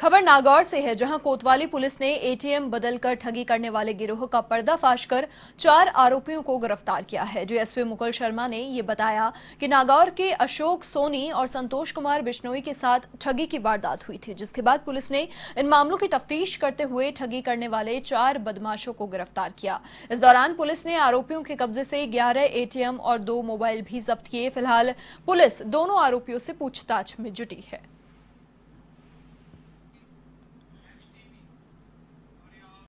खबर नागौर से है जहां कोतवाली पुलिस ने एटीएम बदलकर ठगी करने वाले गिरोह का पर्दाफाश कर चार आरोपियों को गिरफ्तार किया है डीएसपी मुकुल शर्मा ने ये बताया कि नागौर के अशोक सोनी और संतोष कुमार बिश्नोई के साथ ठगी की वारदात हुई थी जिसके बाद पुलिस ने इन मामलों की तफ्तीश करते हुए ठगी करने वाले चार बदमाशों को गिरफ्तार किया इस दौरान पुलिस ने आरोपियों के कब्जे से ग्यारह एटीएम और दो मोबाइल भी जब्त किए फिलहाल पुलिस दोनों आरोपियों से पूछताछ में जुटी है